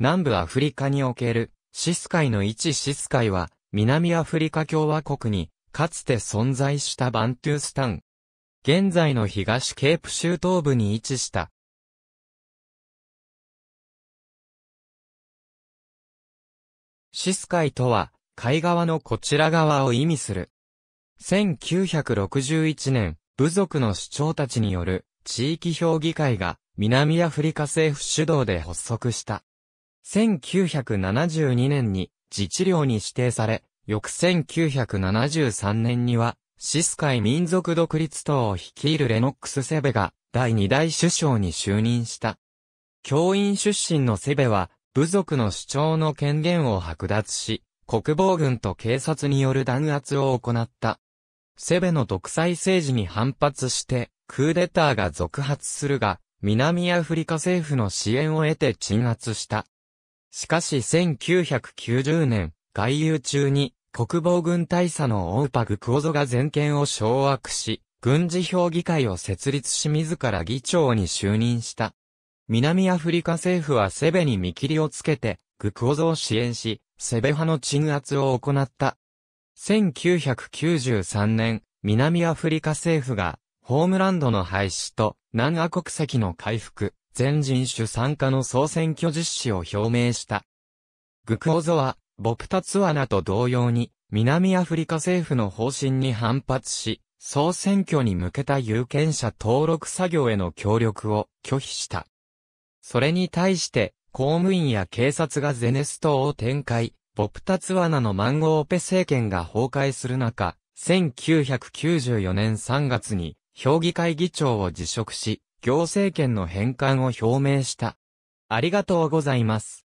南部アフリカにおける、シスカイの一シスカイは、南アフリカ共和国に、かつて存在したバントゥースタン。現在の東ケープ州東部に位置した。シスカイとは、海側のこちら側を意味する。1961年、部族の首長たちによる地域評議会が南アフリカ政府主導で発足した。1972年に自治領に指定され、翌1973年には、シスカイ民族独立党を率いるレノックス・セベが第二代首相に就任した。教員出身のセベは、部族の主張の権限を剥奪し、国防軍と警察による弾圧を行った。セベの独裁政治に反発して、クーデターが続発するが、南アフリカ政府の支援を得て鎮圧した。しかし1990年、外遊中に国防軍大佐のオーパグクオゾが全権を掌握し、軍事評議会を設立し自ら議長に就任した。南アフリカ政府はセベに見切りをつけて、グクオゾを支援し、セベ派の鎮圧を行った。1993年、南アフリカ政府が、ホームランドの廃止と、南ア国籍の回復、全人種参加の総選挙実施を表明した。グクオゾは、ボプタツアナと同様に、南アフリカ政府の方針に反発し、総選挙に向けた有権者登録作業への協力を拒否した。それに対して、公務員や警察がゼネストを展開、ボプタツアナのマンゴーオペ政権が崩壊する中、1994年3月に、評議会議長を辞職し、行政権の返還を表明した。ありがとうございます。